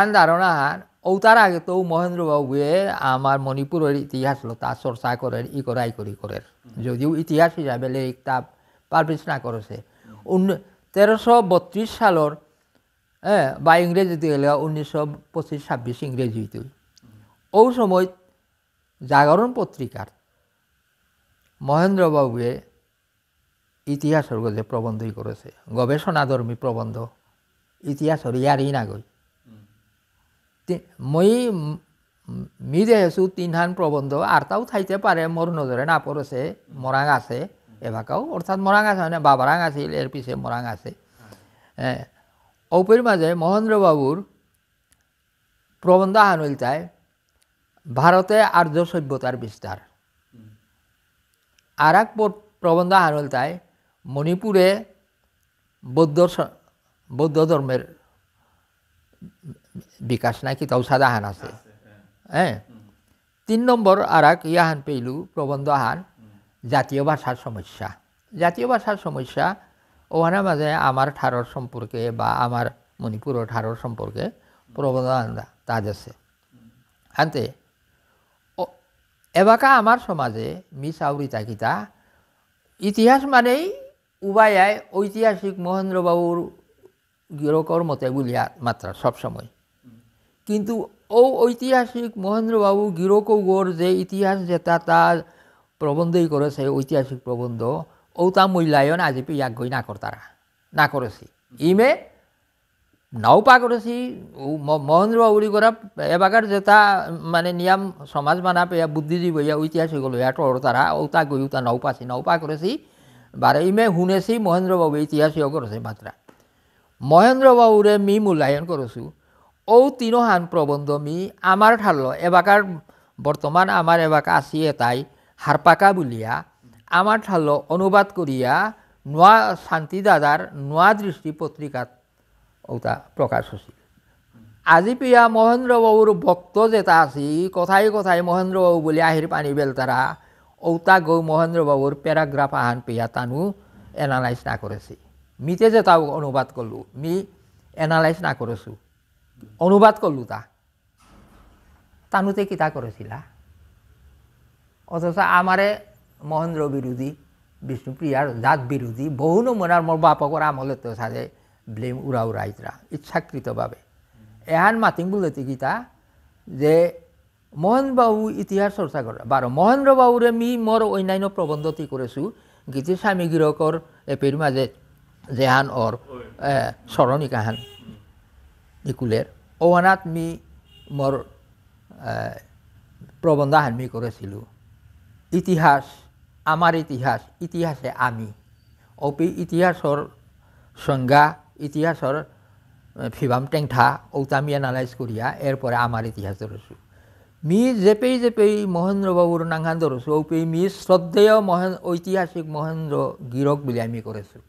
ধ্যান ধারণার তার আগে তো মহেন্দ্রবাবুয়ে আমার মণিপুরের ইতিহাস লতা চর্চা করেন ই করাই করি করেন যদিও ইতিহাস হিসাবে একটা পারবেচনা করেছে তেরোশো বত্রিশ সালের হ্যাঁ বা ইংরেজিতে গেলে উনিশশো পঁচিশ ছাব্বিশ ইংরেজিতে ও সময় জাগরণ পত্রিকার মহেন্দ্রবাবুয়ে ইতিহাসের গজে প্রবন্ধই করেছে গবেষণাধর্মী প্রবন্ধ ইতিহাসের ইয়ারই নাগই মই মি দেহেছু তিনহান প্রবন্ধ আর তাও থাইতে পারে মোর নজরে না পড়ছে মরাং আছে এভাকাও অর্থাৎ মরাং আছে মানে বাবারাং আছিল এর পিছে মরাং আছে অপৰি মাঝে মহেন্দ্রবাবুর প্রবন্ধ হানইলতায় ভারতে আর্য সভ্যতার বিস্তার আর এক প্রবন্ধ হানলতায় মণিপুরে বৌদ্ধ বৌদ্ধ ধর্মের বিকাশ নাকি তাও সাদাহান আছে হ্যাঁ তিন নম্বর আর এক ইয়াহান পেইলু প্রবন্ধ আহান জাতীয় ভাষার সমস্যা জাতীয় ভাষার সমস্যা ওখানে মাঝে আমার ঠারর সম্পর্কে বা আমার মণিপুরের ঠারর সম্পর্কে প্রবন্ধ তাজ আছে আনতে এবাকা আমার সমাজে মিস আউরিতা কিতা ইতিহাস মানেই উবায় ঐতিহাসিক মহেন্দ্রবাবুর গিরকর মতে বলিয়া মাত্রা সবসময় কিন্তু ঐতিহাসিক মহেন্দ্রবাবু গিরকৌগর যে ইতিহাস যেটা তার প্রবন্ধই করেছে ঐতিহাসিক প্রবন্ধ তা মূল্যায়ন আজি পি ইয়াক গৈ না করতারা না করেছি ইমে নাও পা করেছি মহেন্দ্রবাবু করা এবাগার যেটা মানে নিয়ম সমাজ মানা পেয়া বুদ্ধিজীবী ঐতিহাসিক হলো ইয়া টর তারা গই তা নাও পাছি নাও পা করেছি বারে ইমে শুনেছি মহেন্দ্রবাবু ইতিহাসীয় করেছে মাত্রা মহেন্দ্রবাবুরে মি মূল্যায়ন করেছো ও তিনোহান প্রবন্ধমি আমাৰ ঠাল এবাকার বৰ্তমান আমাৰ এবাকা আছি এটাই হাৰপাকা বুলিয়া আমাৰ ঠাল অনুবাদ কৰিয়া নোৱা শান্তি দাদাৰ নোৱা দৃষ্টি পত্ৰিকাত ওটা প্ৰকাশ হৈছিল আজি পিয়া মহেন্দ্রবাবুর ভক্ত যেটা আছি কথাই কথাই মহেন্দ্রবাবু বুলি আহিৰ পানী বেলতাৰা ঔতা গৌ মহেন্দ্রবাবুর প্যারাগ্রাফ আহান পিয়া তানু এনালাইজ না করেছি মিতে যে তাও অনুবাদ করলু মি এনালাইজ না করেছো অনুবাদ করলু তা তানুতে কিতা করেছিলা অথচ আমারে মহেন্দ্র বিরোধী বিষ্ণুপ্রিয়ার জাত বিরোধী বহু নমুনার মোর বাপকর আমলে তো সাজে ব্লেম উড়া উড়াইতরা ইচ্ছাকৃতভাবে এহান মাতিং বলতে গীতা যে মহেন্দ্রবাবু ইতিহাস চর্চা করে বারো মহেন্দ্রবাবুরে মি মর অন্যান্য প্রবন্ধটি করেছো গীতি স্বামী গিরকর এপের মাঝে জেহান অর স্মরণিকাহান নিকুলের অৱানাত মি মোৰ প্ৰবন্ধাহান মি কৰিছিলোঁ ইতিহাস আমাৰ ইতিহাস ইতিহাসে আমি অপি ইতিহাসৰ সংজ্ঞা ইতিহাসৰ ফিভাম টেংঠা ঔতামিয়া এনালাইজ কৰিয়া ইয়াৰ পৰা আমাৰ ইতিহাস ধৰিছোঁ মি জেপেই জেপেই মহেন্দ্ৰবাবুৰ নাঙান ধৰিছোঁ অপি মি শ্ৰদ্ধেয় মহেন ঐতিহাসিক মহেন্দ্ৰ গিৰক বুলি আমি কৰিছোঁ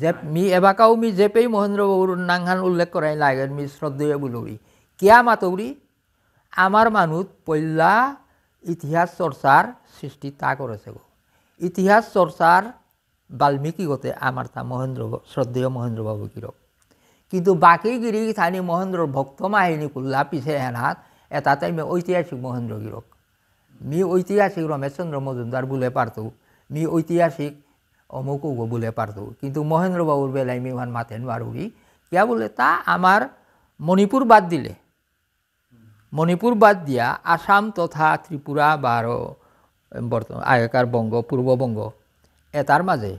যে মি এবাকাও মি জেপেই মহেন্দ্রবাবুর নাংহান উল্লেখ করাই লাগে মি শ্রদ্ধেয় বুলবি কিয়া মাতৌরি আমার মানুষ পইলা ইতিহাস চর্চার সৃষ্টি তা করেছে গো ইতিহাস চর্চার বাল্মীকি আমার তা মহেন্দ্র শ্রদ্ধেয় মহেন্দ্রবাবু কিরক কিন্তু বাকিগিরি থানি মহেন্দ্রর ভক্ত মাহিনী কুল্লা পিছে হেনাত এটা টাইমে ঐতিহাসিক মহেন্দ্র কিরক মি ঐতিহাসিক রমেশচন্দ্র মজুমদার বুলে পারত মি ঐতিহাসিক অমুক উগো বলে পারত কিন্তু মহেন্দ্রবাবুর বেলায় মিমান মাথেন মারুড়ি কিয়া বলে তা আমার মণিপুর বাদ দিলে মণিপুর বাদ দিয়া আসাম তথা ত্রিপুরা বারো বর্তমান আগেকার বঙ্গ পূর্ববঙ্গ এটার মাজে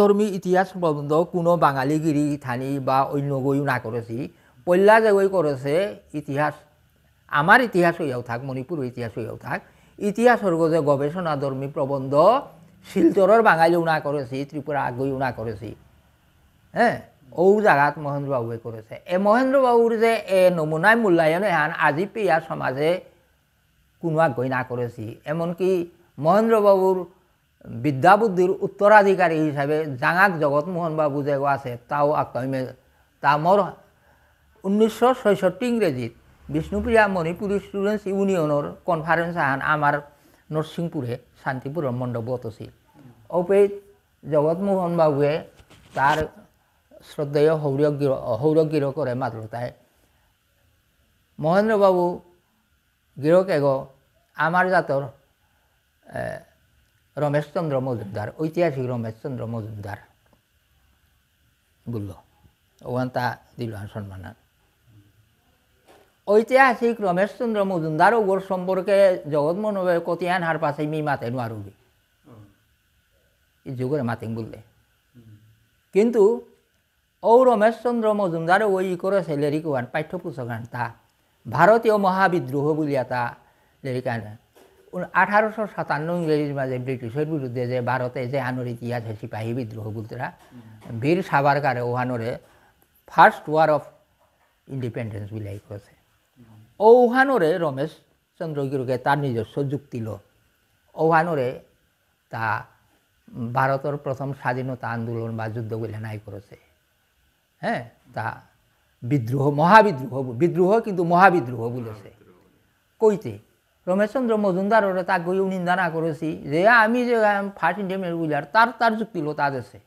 ধর্মী ইতিহাস প্রবন্ধ কোনো বাঙালিগিরি থানি বা অন্য গৈও না করেছি পল্লা জাগৈ করেছে ইতিহাস আমার ইতিহাস হইয়াও থাক মণিপুর ইতিহাস হইয়াও থাক ইতিহাস যে ধর্মী প্রবন্ধ শিলচর বাঙালি উনা করেছি ত্রিপুরা আগুই উনা করেছি হ্যাঁ ও জায়গাত মহেন্দ্রবাবুয়ে করেছে এ মহেন্দ্রবাবুর যে এ নমুনায় মূল্যায়ন এহান আজি পেয়া সমাজে কোনো আগ্রহী না করেছি এমনকি মহেন্দ্রবাবুর বিদ্যাবুদ্ধির উত্তরাধিকারী হিসাবে জাঙাক জগৎমোহনবাবু যে আছে তাও আক্রমে তা মর উনিশশো ছয়ষট্টি ইংরেজিত বিষ্ণুপ্রিয়া মণিপুরী স্টুডেন্টস ইউনিয়নের কনফারেন্স আহান আমার নরসিংপুরে শান্তিপুর মণ্ডপত আছে অপে জগৎমোহন বাবুয়ে তার শ্রদ্ধেয় সৌরগির সৌরগির করে মাতলতায় মহেন্দ্রবাবু গিরক এগ আমার জাতর রমেশচন্দ্র মজুমদার ঐতিহাসিক রমেশচন্দ্র মজুমদার বলল ওখান তা দিল সম্মানান ঐতিহাসিক রমেশচন্দ্র মজুমদার ওগর সম্পর্কে মনোভাবে কতিয়ান হার পাশে মি মাতে নোয়ারুবি এই যুগের মাতিং বললে কিন্তু ও রমেশচন্দ্র মজুমদার ওই করে সেলেরি কোয়ান পাঠ্যপুস্তক আনতা ভারতীয় মহাবিদ্রোহ বলিয়া তা লেরিকা আঠারোশো সাতান্ন ইংরেজির মাঝে ব্রিটিশের বিরুদ্ধে যে ভারতে যে আনোর ইতিহাস আছে সিপাহী বিদ্রোহ বলতেরা বীর সাবারকারে ওহানোরে ফার্স্ট ওয়ার অফ ইন্ডিপেন্ডেন্স বলে করেছে অহানোরে রমেশ চন্দ্র গিরুকে তার নিজস্ব যুক্তি লোক অহানোরে তা ভারতের প্রথম স্বাধীনতা আন্দোলন বা যুদ্ধ বলে নাই করেছে হ্যাঁ তা বিদ্রোহ মহাবিদ্রোহ বিদ্রোহ কিন্তু মহাবিদ্রোহ বলেছে কইতে রমেশচন্দ্র মজুমদারের তাক গইও নিন্দা না করেছি যে আমি যে ফার্স্ট ইন্ডিয়ান বুঝার তার তার যুক্তি লো তা দেশে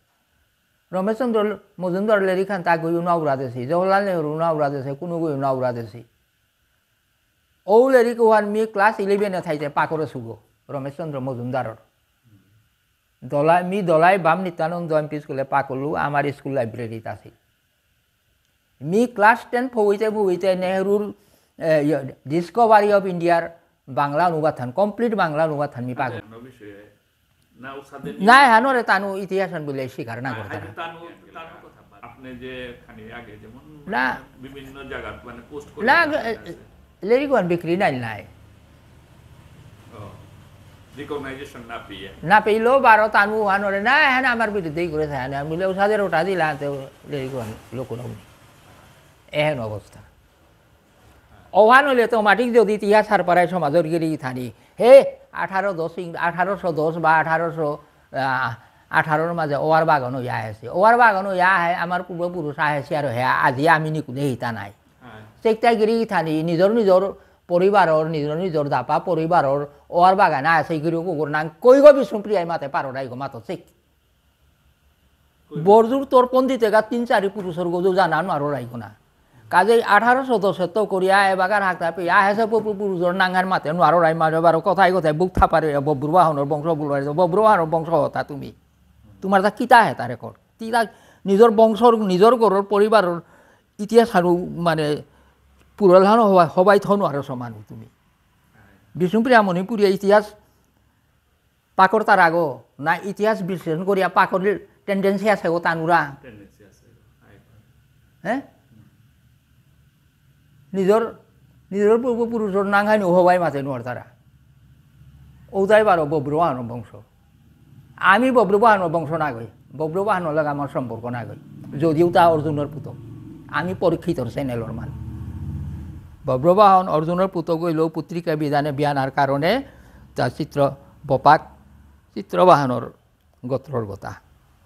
রমেশচন্দ্র মজুমদার লেরিখান তাক গইও নাউরা দেশি জওহরলাল নেহরু নাউরা দেশে কোনো গইও নাউরা দেশি মি વાનમી ક્લાસ ઇલેવને થાય છે પાકોરો સુગો রমেশচন্দ্র মজুমদারর দলাই মি দলাই বাম নিত্যানন্দ এম পি স্কুলে পাকলু আমার স্কুল লাইব্রেরিত আছে মি ক্লাস টেন ফুইতে ফুইতে নেহরুর ডিসকভারি অফ ইন্ডিয়ার বাংলা অনুবাদান কমপ্লিট বাংলা অনুবাদান মি নাই হানো রে তানু ইতিহাস বলে শিকার না করতে না না Let it go and oh. be criminalized. না পেলেও বারো না হ্যাঁ আমার বিরুদ্ধেই করে থাকে আমি বলে সাদের ওটা দিলা লোক এহেন অবস্থা অহান হলে তো যদি ইহা সার পারায় সমাজের গিরি থানি হে আঠারো দশ আঠারোশো দশ বা আঠারোশো আঠারোর মাঝে ওয়ার বাগানো ইয়া আছে ওয়ার বাগানো ইয়া আহে আমার পূর্বপুরুষ আহেছে আর হ্যাঁ আজি আমি নিকুলে হিতা নাই চেকটাইগিৰি থানি নিজৰ নিজৰ পৰিবাৰৰ নিজৰ নিজৰ দাপা পৰিবাৰৰ অৱাৰ বাগানা আছে গিৰি কুকুৰ নাং কৈ গবি মাতে পাৰ আইগ মাত চেক বৰযোৰ তোৰ পণ্ডিত এগা তিন চাৰি পুৰুষৰ গজু জানা নোৱাৰোঁ না কাজেই আঠারো সদস্যত্ব করিয়া এবাগার হাক থাপি আ পুৰুষৰ পুরুষর নাঙ্গার মাতে নোৱাৰো রাই মারে বারো কথাই কথায় বুক থাপারে বব্রুবাহনের বংশ বুলাই বব্রুবাহনের বংশ হতা তুমি তোমার তা কিতা হেতা ৰেকৰ্ড তিতা নিজৰ নিজের বংশর নিজের ঘরের পরিবারের ইতিহাস আৰু মানে পুৰলহান সবাই সবাই আর নোৱাৰা চমানো তুমি বিষ্ণুপ্ৰিয়া মণিপুৰীয়া ইতিহাস পাকৰ তার আগ না ইতিহাস বিশ্লেষণ কৰি পাকৰ টেন্ডেন্সি আছে অ' তানুরা হে নিজৰ নিজৰ পূৰ্বপুৰুষৰ নাঙাই নোহোৱাই মাতে নোহাৰ তাৰা ঔতাই বাৰ বব্রবাহন বংশ আমি বব্রবাহন বংশ নাগৈ বব্ৰবাহনৰ লগত আমাৰ সম্পৰ্ক নাগৈ যদিও তা অৰ্জুনৰ পুতক আমি পৰীক্ষিতৰ চেনেলৰ মানুষ ব্ৰবাহন অৰ্জুনৰ পুতগৈ লৌ পুত্রিকা বিধানে বিয়ানাৰ কাৰণে তাৰ চিত্ৰ বপাক চিত্ৰবাহনৰ গোত্ৰৰ কথা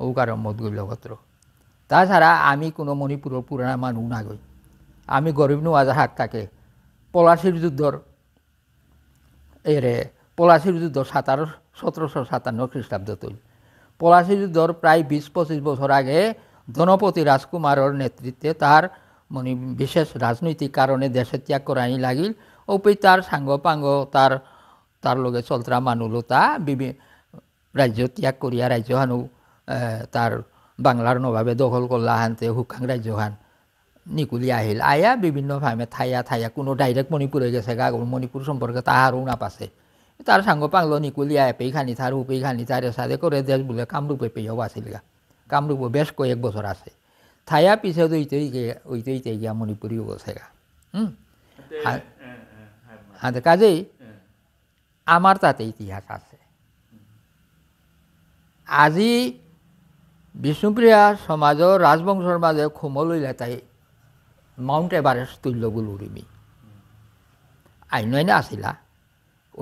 ঔকাৰ মদগুল্য গোত্র তাছাড়া আমি কোনো মণিপুৰৰ পুৰণা মানুহ নাগৈ আমি গৰীব নোৱাজা হাত থাকে পলাশির যুদ্ধৰ এৰে পলাশির যুদ্ধ সাতাৰ সতেরোশো সাতান্ন খ্রিস্টাব্দ তৈল পলাশী যুদ্ধর প্রায় বিশ পঁচিশ বছর আগে ধনপতি রাজকুমারের নেতৃত্বে তার ମୁନି মানে বিশেষ রাজনৈতিক কারণে দেশে ত্যাগ କରାଇ লাগিল ଉପେଇ তার সাঙ্গ পাঙ্গ তার তার লগে ଚଲତରା মানুলো তা ବିଭି রাজ্য ত্যাগ করিয়া রাজ্য হানু তার বাংলার নভাবে দখল করলা হানতে হুকাং রাজ্য হান নিকুলি আহিল আয়া বিভিন্ন ভাবে থাইয়া থাইয়া কোনো ডাইরেক্ট মণিপুরে গেছে গা মণিপুর সম্পর্কে তাহারও না পাশে তার সাঙ্গ পাঙ্গল নিকুলি আয় পেই খানি থার হুপেই খানি তার সাথে করে দেশ বলে কামরূপে পেয়েও আসিল গা কামরূপ বেশ কয়েক বছর আছে 타야 비서도 이때이게 이때이때 이게 아무리 뿌리고 세가. 응. 한 한데까지 আমার তাতে ইতিহাস আছে আজি বিষ্ণুপ্ৰিয়া সমাজৰ ৰাজবংশৰ মাজে খোমলৈলে তাই মাউণ্ট এভাৰেষ্ট তুল্য গ'ল উৰিমি আইনইনে আছিলা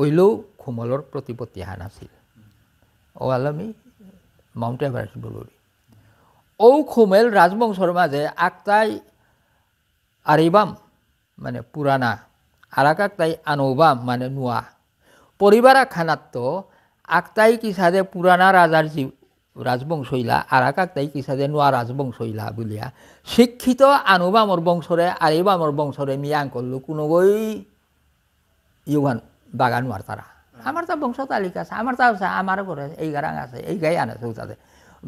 ওইলেও খোমলৰ প্ৰতিপত্তি হান আছিল অ আলমী মাউণ্ট এভাৰেষ্ট বলৰি ঔ খুমেল রাজবংশর মাঝে আকতাই আরিবাম মানে পুরানা আর এক আকতাই আনৌবাম মানে নোয়া পরিবার খানাত্ম আকতাই কিসাদে পুরানা রাজার জীব রাজবংশইলা আর এক আকতাই কিসাদে নোয়া রাজবংশইলা বলিয়া শিক্ষিত আনুবামর বংশরে আরিবামর বংশরে মিয়াং করলো কোনো গই বাগান মার তারা আমার তো বংশ তালিকা আছে আমার তো আছে আমার ঘরে এই গারাং আছে এই গাই আনে ওটাতে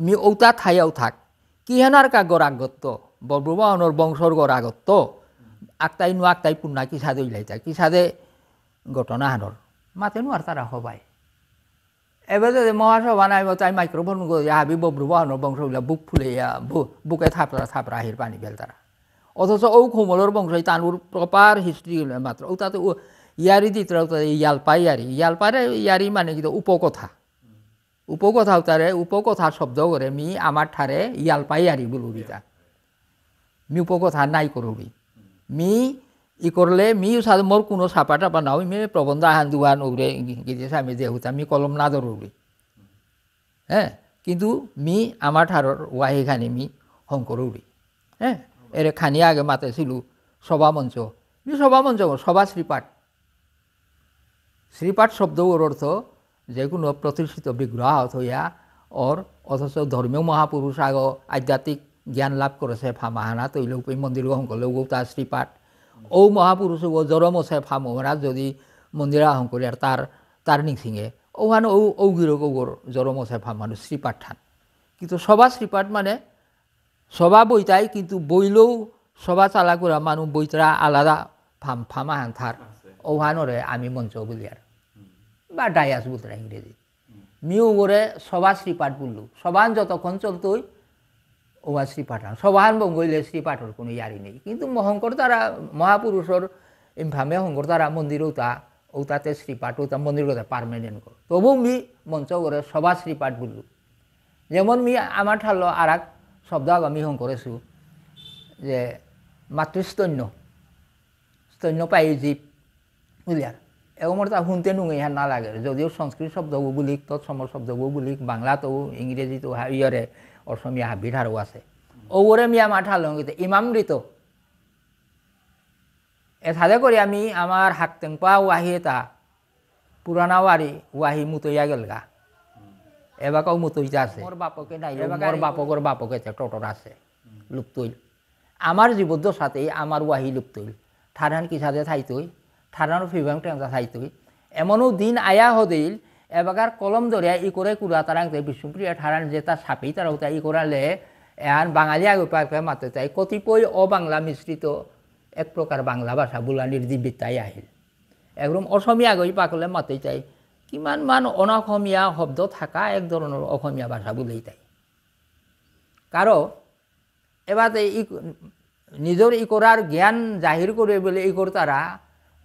মি ওটা থাইয়াও থাক কিহেনার কাগৰ আগত্ব বৰবুবাহনৰ বংশৰ গৰ আগত্ব আগতাই নোৱা আগতাই পুনা কিচাদে উলিয়াইছা ঘটনা ঘটনাহানৰ মাতে আর তারা সবাই এবাৰ যদি মহাসভা নাই তাই মাইক্ৰফোন হাবি বৰবুবাহনৰ বংশ উলিয়া বুক ফুলে বুকে থাপৰা থাপৰা আহিৰ পানী পেল তাৰা অথচ ঔ কোমলৰ বংশই তানুৰ প্ৰপাৰ হিষ্ট্ৰী মাত্ৰ ও তাতে ইয়াৰি দি তাৰ ইয়ালপাই ইয়াৰি ইয়ালপাৰে ইয়াৰি মানে কিন্তু উপকথা উপকথা উতারে উপকথা শব্দ করে মি আমার ঠারে ইয়াল পাইয়ারি বলু তা মি উপকথা নাই করবি মি ই করলে মি সাদ মোর কোনো সাপা টাপা নাও মি প্রবন্ধ আহান দুহান উগরে গিয়েছে আমি দেহুতা মি কলম না ধরবি হ্যাঁ কিন্তু মি আমার ঠার ওয়াহি খানি মি হং করবি হ্যাঁ এরে খানি আগে মাতে ছিল সভা মঞ্চ মি সভা মঞ্চ সভা শ্রীপাঠ শ্রীপাঠ শব্দ ওর অর্থ যে কোনো প্রতিষ্ঠিত বিগ্রহাহত হইয়া ওর অথচ ধর্মীয় মহাপুরুষ আগ আধ্যাত্মিক জ্ঞান লাভ করেছে ফামাহানা তৈলৌক মন্দির গ্রহণ করলেও গৌতা শ্রীপাঠ ও মহাপুরুষ ও জরম ফা ফামহারা যদি মন্দির আহং করি আর তার তার নিসিঙে ওহান ও ও গিরক ওর জরম ফা মানুষ শ্রীপাঠ ঠান কিন্তু সভা শ্রীপাঠ মানে সভা বইতাই কিন্তু বইলেও সভা চালা করা মানুষ বইতরা আলাদা ফাম ফামাহান থার ওহানরে আমি মঞ্চ বলি আর বা ডায়াস বলতে ইংরেজি মিউ ওরে সভা পাঠ বললু সবান যতক্ষণ চলতই ওয়া শ্রী পাঠান সবান বঙ্গইলে শ্রী পাঠর কোনো ইয়ারি নেই কিন্তু শঙ্কর তারা মহাপুরুষর ইমফামে শঙ্কর তারা মন্দির ওতা ওতাতে শ্রীপাঠ ওতা মন্দির কথা পারমানেন্ট কর তবু মি মঞ্চ করে সবা শ্রীপাঠ বললু যেমন মি আমার ঠাল আর এক শব্দ আমি শঙ্করেছো যে মাতৃস্তন্য স্তন্য পাই জীব বুঝলি তা শুনতে নুঙে হ্যাঁ নালাগে যদিও সংস্কৃত শব্দ বুলিক তৎসম শব্দ বুলিক বাংলাতেও ইংরেজিতেও ইয়রে অসমীয়া হাবিধারও আছে ওরে মিয়া মাঠা লঙ্গিতে ইমামৃত এসাদে করে আমি আমার টেম্পা ওয়াহি এটা পুরানা ওয়ারি ওয়াহি মুতইয়া গেল গা এবাকাও মুতইতে আছে মোর বাপকে নাই মোর বাপকর বাপকে টটর আছে লুপ্তইল আমার জীবদ্দর সাথে আমার ওয়াহি লুপ্তইল থারহান কিসাদে থাইতই থারানোর ফিবাং টেমতা থাইতুই এমনও দিন আয়া হদিল এবার কলম দরিয়া ই করে কুড়া তারাং বিষ্ণুপ্রিয়া ঠারান যে তার সাপেই তারাও তাই ই করালে এহান বাঙালি আগে পাকে মাতে তাই কতিপয় বাংলা মিশ্রিত এক প্রকার বাংলা ভাষা বুলানির দিবিতাই আহিল একদম অসমীয়া আগে পাকলে মাতে তাই কিমান মান অনসমীয়া শব্দ থাকা এক ধরনের অসমীয়া ভাষা বুলেই তাই কারো এবার ই নিজের ই করার জ্ঞান জাহির করবে বলে ই কর্তারা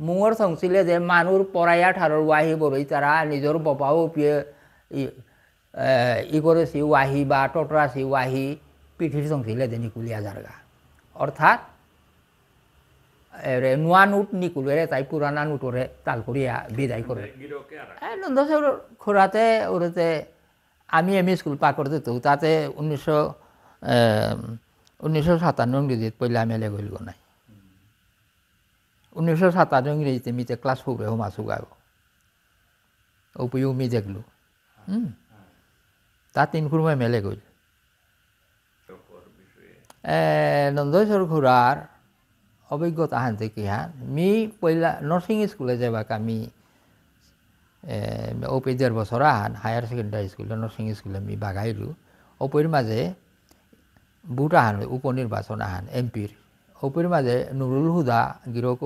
মোৰ সংসিলে যে মানুষ পড়াইয়া ঠাৰৰ ৱাহি বরই তারা নিজৰ বপাও পিয়ে ই করেছি ওয়াহি বা টটরাসি ওয়াহি পিঠির সংসিলে যে নিকুলিয়া জারগা অর্থাৎ নয়া নোট নিকুলেৰে তাই পুরানা নোটরে তাল করিয়া বিদায় করে নন্দসের খোরাতে ওরতে আমি এম স্কুল পা করতে তো তাতে উনিশশো উনিশশো সাতান্ন ইংরেজিত পইলা মেলে গইল নাই উনিশশো সাতাশ ইংরেজিতে মিতে ক্লাস ফোরে হোমা সুগাব উপয়ু মি দেখলু হুম তা তিন খুরমায় মেলে গইল নন্দেশ্বর ঘোরার অভিজ্ঞতা হান থেকে হান মি পয়লা নার্সিং স্কুলে যাবাক আমি অপে দেড় বছর আহান হায়ার সেকেন্ডারি স্কুলে নার্সিং স্কুলে আমি বাঘাইলু অপের মাঝে বুট আহান উপনির্বাচন আহান এমপির সৌপিৰ মাজে নুৰুল হুদা গিৰক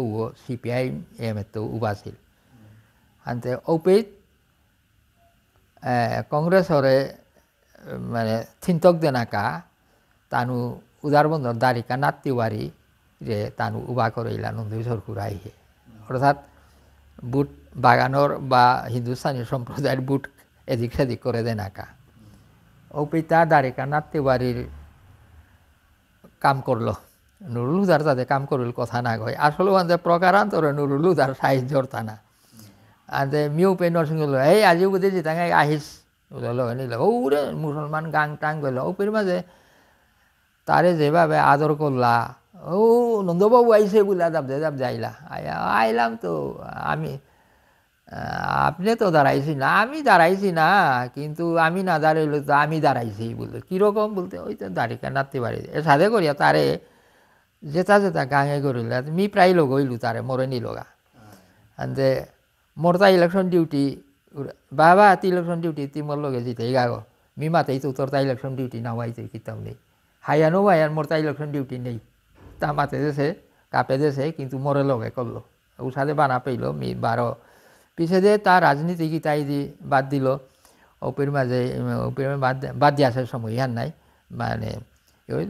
চি পি আই এম এটো উবাছিল আনহাতে ঔপিত কংগ্ৰেছৰে মানে থিন্তক দেনাকা তানু উদারবন্ধর দারিকা নাত্তিওয়ারি যে তানু উবা করিলা নন্দী সরকুর আইহে অর্থাৎ বুট বাগানোর বা হিন্দুস্তানি সম্প্রদায়ের বুট এদিক সেদিক করে দেনাকা ঔপিতা দারিকা নাত্তিওয়ারির কাম করলো নুরুল হুদার তাদের কাম করিল কথা না কয় আসলে আনতে প্রকারান্তরে নুরুল হুদার সাহায্যর না আনতে মিউ পে নরসিংহ এই আজি বুঝে যে তাঙ্গে আহিস নিল ওরে মুসলমান গাং টাং গেল পের মাঝে তারে যেভাবে আদর করলা ও নন্দবাবু আইসে বুলা দাব দাব যাইলা আইলাম তো আমি আপনি তো দাঁড়াইছি না আমি দাঁড়াইছি না কিন্তু আমি না দাঁড়াইলে তো আমি দাঁড়াইছি বলতে কীরকম বলতে ওই তো দাঁড়িয়ে নাতি বাড়ি সাথে করিয়া তারে जेता जेता कांगे करिल्ले आतां मी प्रायलो गोयलो तारे मोरनी लोगा आनी ते मोरता इलेक्शन ड्युटी बाबा आतां इलेक्शन ड्युटी ती मोरलो गे जितय गा गो मी मातयत उतरता इलेक्शन ड्युटी ना वायतय कितें न्ही हायानो वायान मोरता इलेक्शन ड्युटी न्ही ता माते देसे কাপে দেশে কিন্তু মরে লগে করলো উষাদে বানা পেইল মি বারো পিছে দিয়ে তার রাজনীতি কি তাই দি বাদ দিল অপির মাঝে অপির বাদ বাদ দিয়ে আসার সময় ইহার নাই মানে ওই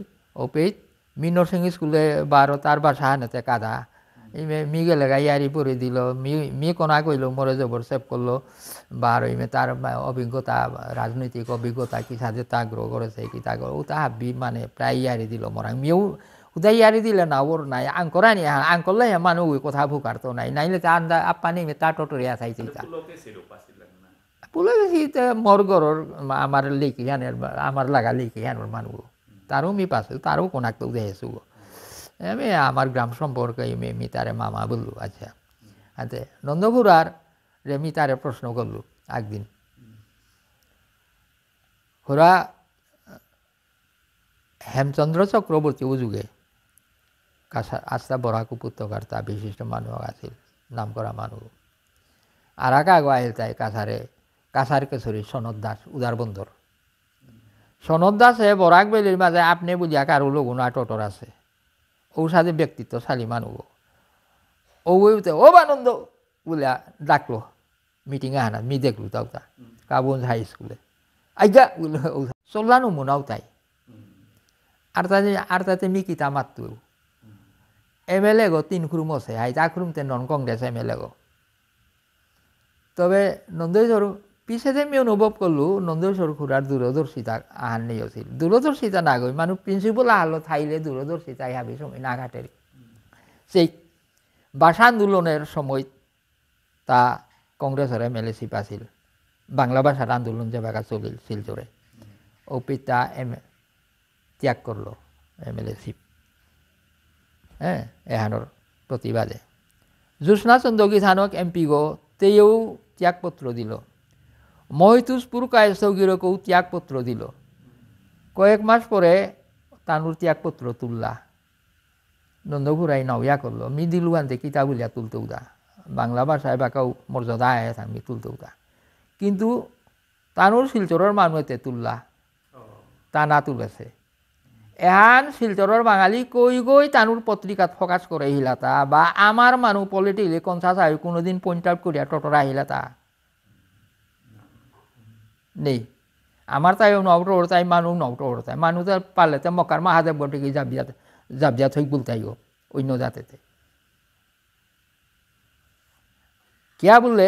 অপিত মিনরসিং স্কুলে বারো তার বাসা হানেতে কাদা মি গেলে গা ইয়ারি পরে দিল মি মি কনা কইল মরে জবর সেভ করলো বা ইমে তার অভিজ্ঞতা রাজনৈতিক অভিজ্ঞতা কি সাথে তা আগ্রহ করেছে কি তা ও তাহা বি মানে প্রায় ইয়ারি দিল মরাং মিও উদাই ইয়ারি দিলে না ওর নাই আঙ্করা নিয়ে হ্যাঁ করলে হ্যাঁ মানুষ ওই কথা ভুকার তো নাই নাইলে তা আন্দা আপানি ইমে তা টটরিয়া চাইছি তা পুলে গেছি মর গরর আমার লিখি হ্যাঁ আমার লাগা লিখি হ্যাঁ মানুষ মি મી પાસે તારું કોનાક તું દેસું এমে আমার গ্রাম সম্পর্কে এমনি মি তারে মামা বললু আচ্ছা আতে আচ্ছা, নন্দপুর আর মি তারে প্রশ্ন করলু একদিন হোরা হেমচন্দ্র চক্রবর্তী যুগে কাছা আস্তা বরাক উপত্যকার তা বিশিষ্ট মানুষ আছিল নাম করা মানুষ আর আগ আহিল তাই কাছারে কাছার কেশরী সনদ দাস উদারবন্দর সনদ আছে বরাক বেলির মাঝে আপনি বুলিয়া কারো লগুনা টটর আছে ও সাজে ব্যক্তিত্ব শালি মানুব ওতে ও বানন্দ বলিয়া ডাকলো মিটিং আনা মি দেখলো তাও তা কাবুন হাই স্কুলে আজ্ঞা চল্লানো মুনাও তাই আর তাতে আর তাতে মিকিতা মাত্র এম এল এ গো তিন খুরুম আছে হাই তা খুরুমতে নন কংগ্রেস এম এল এ গো তবে নন্দই ধরো পিছে যে আমি অনুভৱ কৰোঁ নন্দেশ্বৰ খুৰাৰ দূৰদৰ্শিতা আহাৰ নি আছিল দূৰদৰ্শিতা নাগৈ মানুহ প্রিন্সিপাল আহালত থাইলে দূৰদৰ্শিতাই হাবি সময় নাঘাটেৰে সেই ভাষা আন্দোলনের সময় তা কংগ্রেসের এম এল এ চিপ আছিল বাংলা ভাষার আন্দোলন যে বাগা চলিল শিলচরে অপিতা এম ত্যাগ করলো এম এল এ সি হ্যাঁ এহানোর প্রতিবাদে জ্যোৎস্না চন্দ্রগী থানক এমপি গো তেও ত্যাগপত্র দিল মহিতুস পুরকায় সৌগিরকেও ত্যাগপত্র দিল কয়েক মাস পরে তানুর ত্যাগপত্র তুললা নন্দঘুরাই নওয়া করলো মিদিলু আনতে কিতাবুলিয়া তুলতে উদা বাংলা ভাষায় কেউ মর্যাদা আয় থাকবি তুলতে উদা কিন্তু তানুর শিলচরের মানুষতে তুললা তা না তুলেছে এহান শিলচরের বাঙালি কই গই তানুর পত্রিকাত প্রকাশ করে আহিলা তা বা আমার মানুষ পলিটিক্যালি কনসাস আয় কোনোদিন পয়েন্ট আউট করিয়া টটরা আহিলা তা নেই niin আমাৰতাই নৱটো ওৰতাই মানুহ নৱটো ওৰতাই মানুহ যে পালেতে মকাৰ মহাদেৱ গতিকে জাপিয়াত জাপিয়াত হয়ে গুলতাই গো অন্য জাতেতে কিয়া বোলে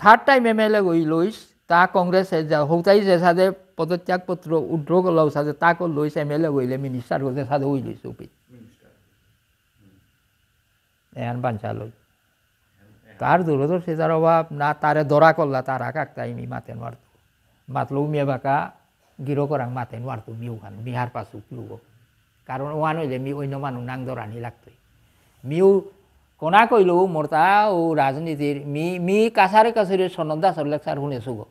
third time M L A গই লৈছ তা কংগ্ৰেছে সৌতাই জেচাদে পদত্যাগ পত্ৰ উদ্ৰ গলাও চাদে তাক লৈছ এম এল এ গইলে মিনিষ্টাৰ গ'লে চাদে হৈ লইস উপিত এহেন বাঞ্চা লৈ তার দূরদর্শিতার অভাব না তারে দরা করলা তারা কাকতাইমি মাতে মারতো matlu mia baka giro korang maten wartu miuhan মিহার পাশু lugo কারণ ওয়ান হইলে মি অন্য মানুষ নাং দরানি লাগতই মিউ কোনা কইলো মোরতা ও রাজনীতির মি মি কাছারে কাছারে সনন্দ দাসর লেকচার শুনে গো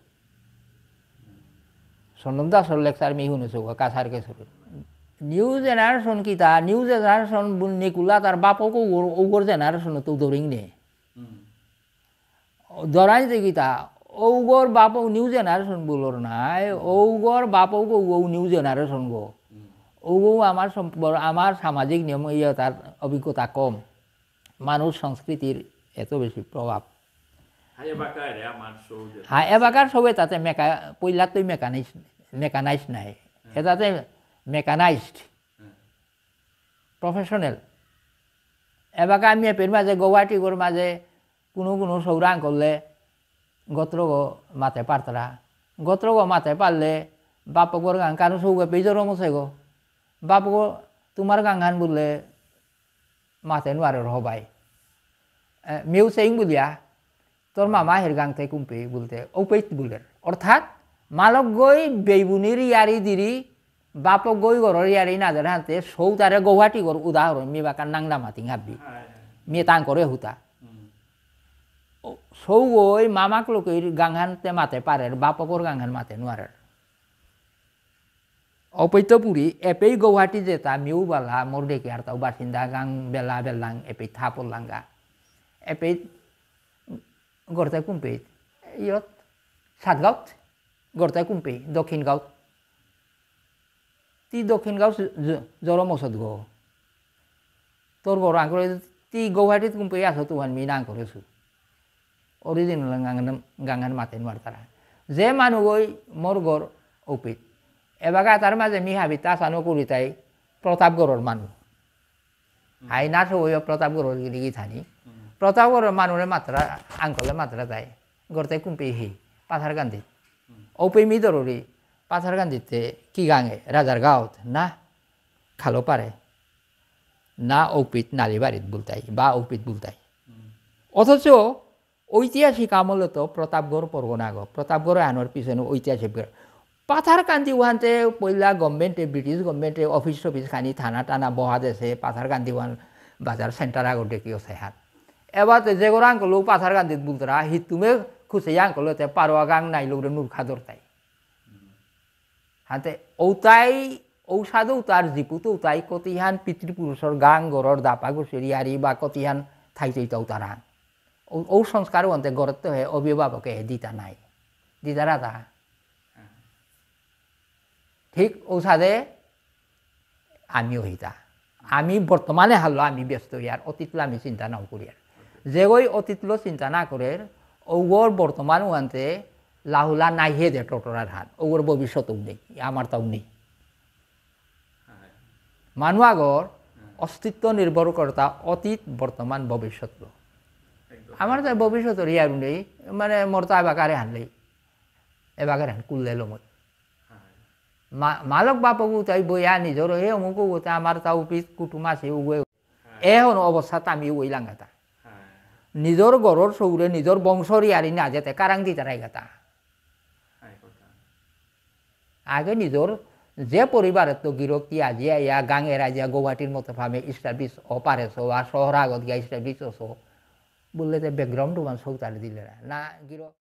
সনন্দ দাসর লেকচার মি শুনে শুগ কাছারে কাছারে নিউ জেনারেশন কি তা নিউ জেনারেশন নিকুলা তার বাপক ওগর জেনারেশন তো দৌড়িং নে দরাই যে ওগর বাপ নিউ জেনারেশন বলোর নাই ওগর বাপ ও নিউ জেনারেশন গো ওগো আমার আমার সামাজিক নিয়ম ইয়ে তার অভিজ্ঞতা কম মানুষ সংস্কৃতির এত বেশি প্রভাব হ্যাঁ এবাকার সবে তাতে মেকা পইলাতই মেকানাইজ মেকানাইজ নাই এটাতে মেকানাইজড প্রফেশনেল এবাকা আমি এপের মাঝে গৌহাটিগর মাঝে কোনো কোনো সৌরাং করলে গোত্রগো মাতে পারতরা গোত্রগো মাথায় পারলে গোর গান কারণ সৌগে পেজর বাপ গো তোমার গান গান বললে মাতে নোয়ারে হবাই মেউ সেইং বলিয়া তোর মামা হের গাংতে কুম্পে বলতে ঔপৈত বুলের অর্থাৎ মালক গই বেইবুনির ইয়ারি দিরি বাপক গই গরর ইয়ারি নাজার হাতে সৌতারে গৌহাটি গর উদাহরণ মেয়ে বাকার নাংনা মাতি হাববি হ্যাঁ, হ্যাঁ। মেয়ে তাং করে হুতা সৌগই মামাক লোকের গাংহানতে মাতে পারের বাপকর গাংহান মাতে নোয়ারের অপৈতপুরি এপেই গৌহাটি যেতা মিউবালা মোর দেখি আর তাও বাসিন্দা গাং বেলা বেলাং এপেই থাপলাঙ্গা এপেই গড়তে কুম্পে ইয়ত সাতগাঁত গড়তে কুম্পেই দক্ষিণ গাঁত তি দক্ষিণ গাঁও জরম ওষুধ গো তোর বড় আঙ্কুরে ती গৌহাটিত কুম্পে আছো তোমার মিনা আঙ্কুরেছো অরিজিনাল ಹಂಗಂಗೆ ಹಂಗಂಗೆ ಮಾತೇನು ಮಾಡ್ತಾರೆ যে মানুহগৈ মোৰ গর অপিত এবাগা তাৰ মাজে মি হাবিতা তাই কুৰিতাই প্ৰতাপগড়ৰ মানুহ আইনাথ হৈ প্ৰতাপগড়ৰ গিয়ে থানি প্ৰতাপগড়ৰ মানুহৰে মাত্ৰা আংকলে মাত্ৰা তাই গড়তে কুম্পি হি পাথাৰ গান্ধীত অপি মি দরি পাথাৰ কান্দিতে কি গাঙে ৰাজাৰ গাঁৱত না খালো পাৰে না অপিত নাৰী বাড়িত বুলতাই বা অপিত বুলতাই অথচ ঐতিহাসিক আমলত প্রতাপগড় পরগনাগ প্রতাপগড় আনোর পিছনে ঐতিহাসিক পাথারকান্দি ওহানতে পয়লা গভর্নমেন্টে ব্রিটিশ গভর্নমেন্টে অফিস টফিস খানি থানা টানা বহা দেশে পাথারকান্দি ওহান বাজার সেন্টার আগর ডেকে আছে হাত এবার জেগোরা আঙ্কলো পাথারকান্দিত বুলতরা হি তুমি খুশি আঙ্কলো তে পারোয়া গাং নাই লোক নূর খাদর তাই হাতে ঔতাই ঔষাধও তার জিপুতো তাই কতিহান পিতৃপুরুষর গাং গড়র দাপা গুসেরি আরি বা কতিহান থাইতেই তাও তারা 오성스가르원데 고르토에 দিতা 디다나이 디다라다 ঠিক ওষাদে আমিও হিতা আমি বর্তমানে হাল আমি ব্যস্ত ইয়ার অতীত আমি চিন্তা নাও করি আর যে ওই অতীতলো চিন্তা না করে ওগর বর্তমান ওয়ান্তে লাহুলা নাই হে দে টটরার হাত ওগর ভবিষ্যৎ নেই আমার তাও নেই মানুষ আগর অস্তিত্ব নির্ভর করতা অতীত বর্তমান ভবিষ্যৎ আমার তো ভবিষ্যতের ইয়ার নেই মানে মোর তো এবাকারে হানলেই এবাকারে হান কুল কুললে লমত মালক বাপকু তাই বইয়া নিজর এ অমুক আমার তাও পিস কুটুম আছে উগে এখন অবস্থাত আমি ওই ওইলাং গাতা গড়র সৌরে চৌৰে বংশর ইয়ারি না যেতে কারাং দি তারাই গাতা আগে নিজৰ যে পরিবারের পৰিবাৰত গিৰকী আজিয়া ইয়া গাঙেৰা আজিয়া গৌহাটির মতো ফামে ইষ্টাব্লিছ অপারেছ বা শহর আগত গিয়া ইষ্টাব্লিছ অছ बोलले ते बॅकग्रावंड रुमान सोगताले दिलेले ना गिरो